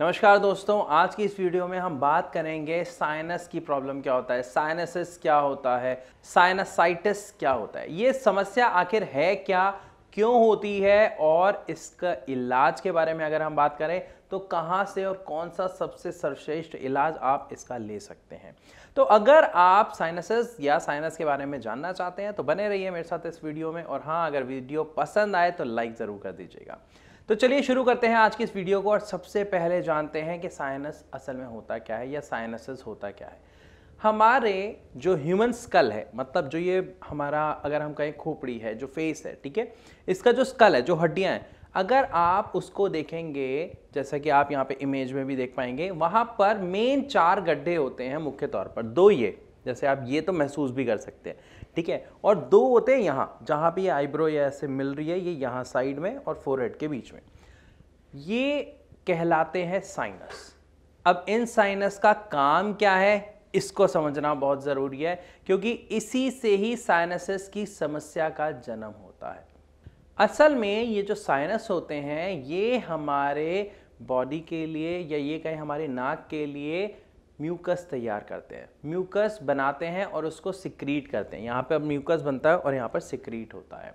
नमस्कार दोस्तों आज की इस वीडियो में हम बात करेंगे साइनस की प्रॉब्लम क्या होता है साइनसिस क्या होता है साइनसाइटिस क्या होता है ये समस्या आखिर है क्या क्यों होती है और इसका इलाज के बारे में अगर हम बात करें तो कहाँ से और कौन सा सबसे सर्वश्रेष्ठ इलाज आप इसका ले सकते हैं तो अगर आप साइनसेस या साइनस के बारे में जानना चाहते हैं तो बने रहिए मेरे साथ इस वीडियो में और हाँ अगर वीडियो पसंद आए तो लाइक ज़रूर कर दीजिएगा तो चलिए शुरू करते हैं आज की इस वीडियो को और सबसे पहले जानते हैं कि साइनस असल में होता क्या है या साइनसेस होता क्या है हमारे जो ह्यूमन स्कल है मतलब जो ये हमारा अगर हम कहें खोपड़ी है जो फेस है ठीक है इसका जो स्कल है जो हड्डियाँ हैं अगर आप उसको देखेंगे जैसा कि आप यहाँ पे इमेज में भी देख पाएंगे वहाँ पर मेन चार गड्ढे होते हैं मुख्य तौर पर दो ये जैसे आप ये तो महसूस भी कर सकते हैं ठीक है और दो होते हैं यहाँ जहाँ पे ये आईब्रो या ऐसे मिल रही है ये यहाँ साइड में और फोरहेड के बीच में ये कहलाते हैं साइनस अब इन साइनस का काम क्या है इसको समझना बहुत ज़रूरी है क्योंकि इसी से ही साइनसिस की समस्या का जन्म होता है असल में ये जो साइनस होते हैं ये हमारे बॉडी के लिए या ये कहें हमारे नाक के लिए म्यूकस तैयार करते हैं म्यूकस बनाते हैं और उसको सिक्रीट करते हैं यहाँ पर अब म्यूकस बनता है और यहाँ पर सिक्रीट होता है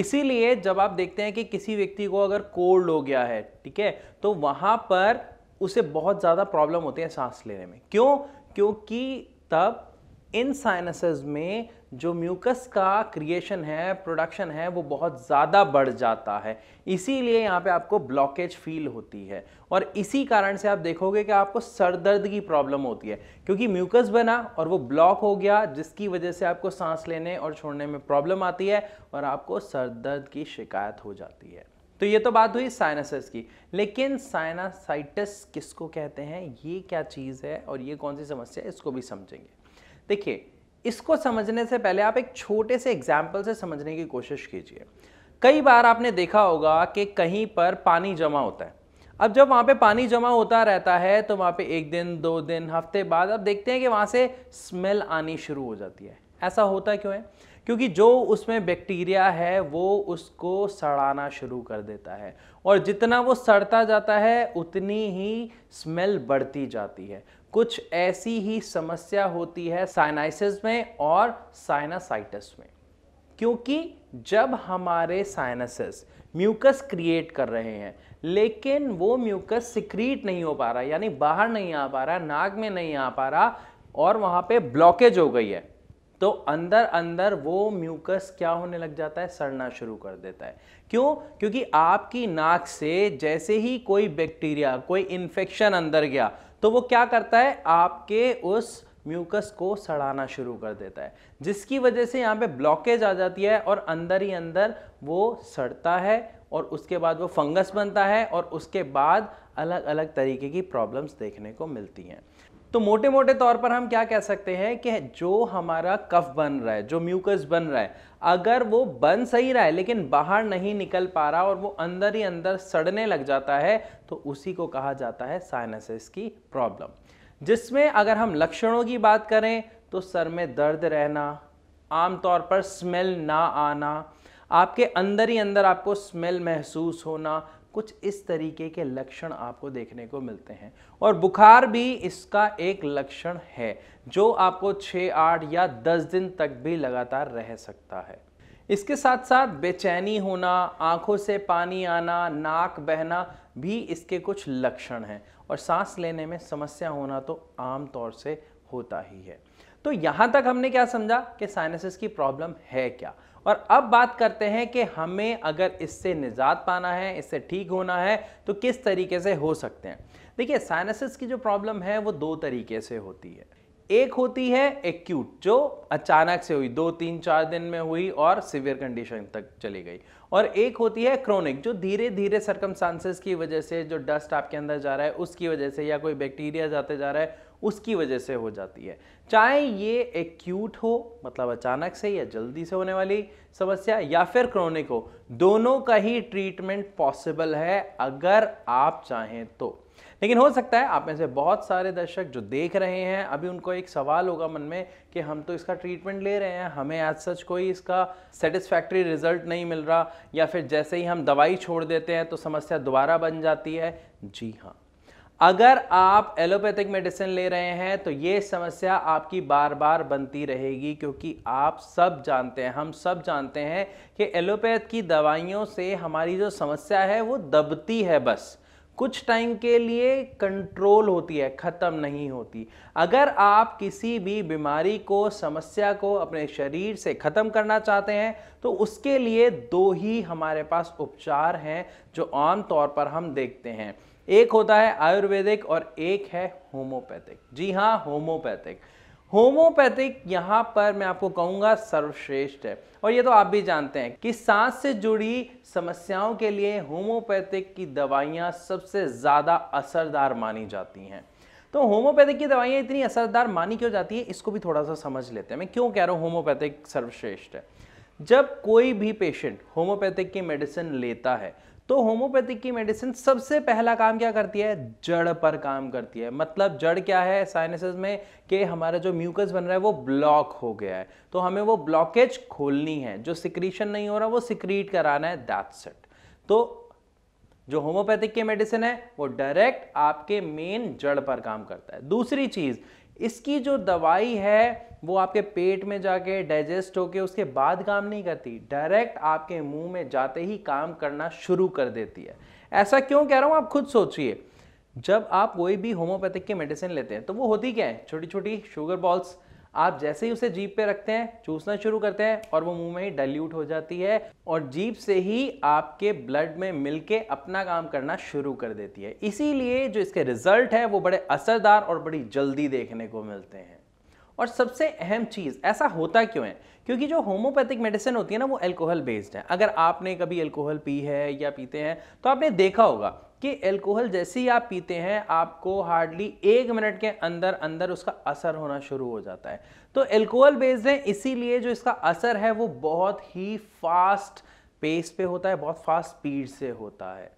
इसीलिए जब आप देखते हैं कि किसी व्यक्ति को अगर कोल्ड हो गया है ठीक है तो वहाँ पर उसे बहुत ज़्यादा प्रॉब्लम होती है सांस लेने में क्यों क्योंकि तब इन साइनसेस में जो म्यूकस का क्रिएशन है प्रोडक्शन है वो बहुत ज़्यादा बढ़ जाता है इसीलिए यहाँ पे आपको ब्लॉकेज फील होती है और इसी कारण से आप देखोगे कि आपको सर दर्द की प्रॉब्लम होती है क्योंकि म्यूकस बना और वो ब्लॉक हो गया जिसकी वजह से आपको सांस लेने और छोड़ने में प्रॉब्लम आती है और आपको सर दर्द की शिकायत हो जाती है तो ये तो बात हुई साइनसिस की लेकिन साइनासाइटिस किसको कहते हैं ये क्या चीज़ है और ये कौन सी समस्या है इसको भी समझेंगे देखिए इसको समझने से पहले आप एक छोटे से एग्जाम्पल से समझने की कोशिश कीजिए कई बार आपने देखा होगा कि कहीं पर पानी जमा होता है अब जब वहाँ पे पानी जमा होता रहता है तो वहाँ पे एक दिन दो दिन हफ्ते बाद अब देखते हैं कि वहाँ से स्मेल आनी शुरू हो जाती है ऐसा होता क्यों है क्योंकि जो उसमें बैक्टीरिया है वो उसको सड़ाना शुरू कर देता है और जितना वो सड़ता जाता है उतनी ही स्मेल बढ़ती जाती है कुछ ऐसी ही समस्या होती है साइनाइसिस में और साइनासाइटिस में क्योंकि जब हमारे साइनसिस म्यूकस क्रिएट कर रहे हैं लेकिन वो म्यूकस सिक्रीट नहीं हो पा रहा यानी बाहर नहीं आ पा रहा नाक में नहीं आ पा रहा और वहाँ पे ब्लॉकेज हो गई है तो अंदर अंदर वो म्यूकस क्या होने लग जाता है सड़ना शुरू कर देता है क्यों क्योंकि आपकी नाक से जैसे ही कोई बैक्टीरिया कोई इन्फेक्शन अंदर गया तो वो क्या करता है आपके उस म्यूकस को सड़ाना शुरू कर देता है जिसकी वजह से यहाँ पे ब्लॉकेज आ जाती है और अंदर ही अंदर वो सड़ता है और उसके बाद वो फंगस बनता है और उसके बाद अलग अलग तरीके की प्रॉब्लम्स देखने को मिलती हैं तो मोटे मोटे तौर पर हम क्या कह सकते हैं कि जो हमारा कफ बन रहा है जो म्यूकस बन रहा है अगर वो बन सही रहा है लेकिन बाहर नहीं निकल पा रहा और वो अंदर ही अंदर सड़ने लग जाता है तो उसी को कहा जाता है साइनसिस की प्रॉब्लम जिसमें अगर हम लक्षणों की बात करें तो सर में दर्द रहना आमतौर पर स्मेल ना आना आपके अंदर ही अंदर आपको स्मेल महसूस होना कुछ इस तरीके के लक्षण आपको देखने को मिलते हैं और बुखार भी इसका एक लक्षण है जो आपको 6 आठ या 10 दिन तक भी लगातार रह सकता है इसके साथ साथ बेचैनी होना आंखों से पानी आना नाक बहना भी इसके कुछ लक्षण हैं और सांस लेने में समस्या होना तो आम तौर से होता ही है तो यहाँ तक हमने क्या समझा कि साइनसिस की प्रॉब्लम है क्या और अब बात करते हैं कि हमें अगर इससे निजात पाना है इससे ठीक होना है तो किस तरीके से हो सकते हैं देखिए साइनसिस की जो प्रॉब्लम है वो दो तरीके से होती है एक होती है एक्यूट जो अचानक से हुई दो तीन चार दिन में हुई और सिवियर कंडीशन तक चली गई और एक होती है क्रोनिक जो धीरे धीरे सरकम की वजह से जो डस्ट आपके अंदर जा रहा है उसकी वजह से या कोई बैक्टीरिया जाते जा रहा है उसकी वजह से हो जाती है चाहे ये एक्यूट हो मतलब अचानक से या जल्दी से होने वाली समस्या या फिर क्रोनिक हो दोनों का ही ट्रीटमेंट पॉसिबल है अगर आप चाहें तो लेकिन हो सकता है आप में से बहुत सारे दर्शक जो देख रहे हैं अभी उनको एक सवाल होगा मन में कि हम तो इसका ट्रीटमेंट ले रहे हैं हमें आज सच कोई इसका सेटिस्फैक्ट्री रिजल्ट नहीं मिल रहा या फिर जैसे ही हम दवाई छोड़ देते हैं तो समस्या दोबारा बन जाती है जी हाँ अगर आप एलोपैथिक मेडिसिन ले रहे हैं तो ये समस्या आपकी बार बार बनती रहेगी क्योंकि आप सब जानते हैं हम सब जानते हैं कि एलोपैथ की दवाइयों से हमारी जो समस्या है वो दबती है बस कुछ टाइम के लिए कंट्रोल होती है ख़त्म नहीं होती अगर आप किसी भी बीमारी को समस्या को अपने शरीर से ख़त्म करना चाहते हैं तो उसके लिए दो ही हमारे पास उपचार हैं जो आम तौर पर हम देखते हैं एक होता है आयुर्वेदिक और एक है होम्योपैथिक जी हाँ होम्योपैथिक होम्योपैथिक यहाँ पर मैं आपको कहूँगा सर्वश्रेष्ठ है और ये तो आप भी जानते हैं कि सांस से जुड़ी समस्याओं के लिए होम्योपैथिक की दवाइयाँ सबसे ज़्यादा असरदार मानी जाती हैं तो होम्योपैथिक की दवाइयाँ इतनी असरदार मानी क्यों जाती है इसको भी थोड़ा सा समझ लेते हैं मैं क्यों कह रहा हूँ होम्योपैथिक सर्वश्रेष्ठ है जब कोई भी पेशेंट होम्योपैथिक की मेडिसिन लेता है तो होम्योपैथिक की मेडिसिन सबसे पहला काम क्या करती है जड़ पर काम करती है मतलब जड़ क्या है साइनसिस में कि हमारा जो म्यूकस बन रहा है वो ब्लॉक हो गया है तो हमें वो ब्लॉकेज खोलनी है जो सिक्रीशन नहीं हो रहा वो सिक्रीट कराना है दैट्स इट तो जो होम्योपैथिक के मेडिसिन है वो डायरेक्ट आपके मेन जड़ पर काम करता है दूसरी चीज़ इसकी जो दवाई है वो आपके पेट में जाके डाइजेस्ट होके उसके बाद काम नहीं करती डायरेक्ट आपके मुंह में जाते ही काम करना शुरू कर देती है ऐसा क्यों कह रहा हूँ आप खुद सोचिए जब आप कोई भी होम्योपैथिक की मेडिसिन लेते हैं तो वो होती क्या है छोटी छोटी शुगर बॉल्स आप जैसे ही उसे जीप पे रखते हैं चूसना शुरू करते हैं और वो मुंह में ही डाइल्यूट हो जाती है और जीप से ही आपके ब्लड में मिलके अपना काम करना शुरू कर देती है इसीलिए जो इसके रिजल्ट है वो बड़े असरदार और बड़ी जल्दी देखने को मिलते हैं और सबसे अहम चीज़ ऐसा होता क्यों है क्योंकि जो होम्योपैथिक मेडिसिन होती है ना वो एल्कोहल बेस्ड है अगर आपने कभी एल्कोहल पी है या पीते हैं तो आपने देखा होगा कि एल्कोहल जैसे ही आप पीते हैं आपको हार्डली एक मिनट के अंदर अंदर उसका असर होना शुरू हो जाता है तो एल्कोहल बेस्ड है इसीलिए जो इसका असर है वो बहुत ही फास्ट पेस पे होता है बहुत फास्ट स्पीड से होता है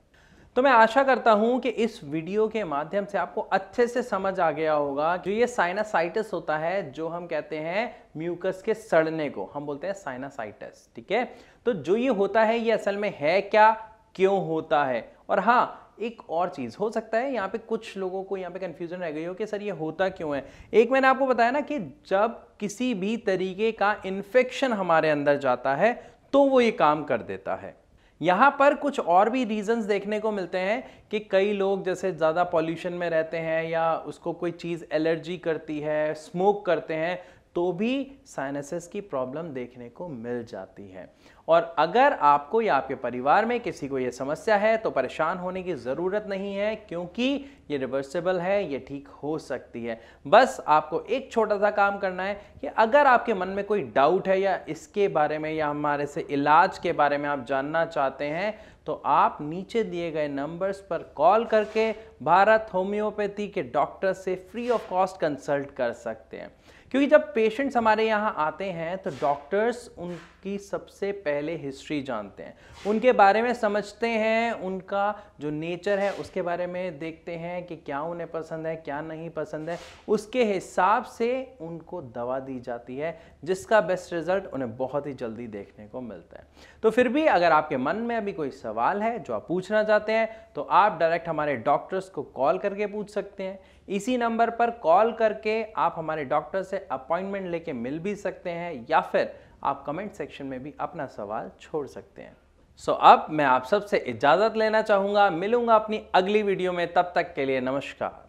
तो मैं आशा करता हूं कि इस वीडियो के माध्यम से आपको अच्छे से समझ आ गया होगा जो ये साइनासाइटिस होता है जो हम कहते हैं म्यूकस के सड़ने को हम बोलते हैं साइनासाइटिस ठीक है तो जो ये होता है ये असल में है क्या क्यों होता है और हाँ एक और चीज़ हो सकता है यहाँ पे कुछ लोगों को यहाँ पे कंफ्यूजन रह गई हो कि सर ये होता क्यों है एक मैंने आपको बताया ना कि जब किसी भी तरीके का इन्फेक्शन हमारे अंदर जाता है तो वो ये काम कर देता है यहाँ पर कुछ और भी रीजंस देखने को मिलते हैं कि कई लोग जैसे ज़्यादा पॉल्यूशन में रहते हैं या उसको कोई चीज़ एलर्जी करती है स्मोक करते हैं तो भी साइनसिस की प्रॉब्लम देखने को मिल जाती है और अगर आपको या आपके परिवार में किसी को ये समस्या है तो परेशान होने की ज़रूरत नहीं है क्योंकि ये रिवर्सिबल है ये ठीक हो सकती है बस आपको एक छोटा सा काम करना है कि अगर आपके मन में कोई डाउट है या इसके बारे में या हमारे से इलाज के बारे में आप जानना चाहते हैं तो आप नीचे दिए गए नंबर्स पर कॉल करके भारत होम्योपैथी के डॉक्टर से फ्री ऑफ कॉस्ट कंसल्ट कर सकते हैं क्योंकि जब पेशेंट्स हमारे यहाँ आते हैं तो डॉक्टर्स उनकी सबसे पहले पहले हिस्ट्री जानते हैं उनके बारे में समझते हैं उनका जो नेचर है उसके बारे में देखते हैं कि क्या उन्हें पसंद है क्या नहीं पसंद है उसके हिसाब से उनको दवा दी जाती है जिसका बेस्ट रिजल्ट उन्हें बहुत ही जल्दी देखने को मिलता है तो फिर भी अगर आपके मन में अभी कोई सवाल है जो आप पूछना चाहते हैं तो आप डायरेक्ट हमारे डॉक्टर्स को कॉल करके पूछ सकते हैं इसी नंबर पर कॉल करके आप हमारे डॉक्टर से अपॉइंटमेंट लेके मिल भी सकते हैं या फिर आप कमेंट सेक्शन में भी अपना सवाल छोड़ सकते हैं सो so, अब मैं आप सबसे इजाज़त लेना चाहूँगा मिलूँगा अपनी अगली वीडियो में तब तक के लिए नमस्कार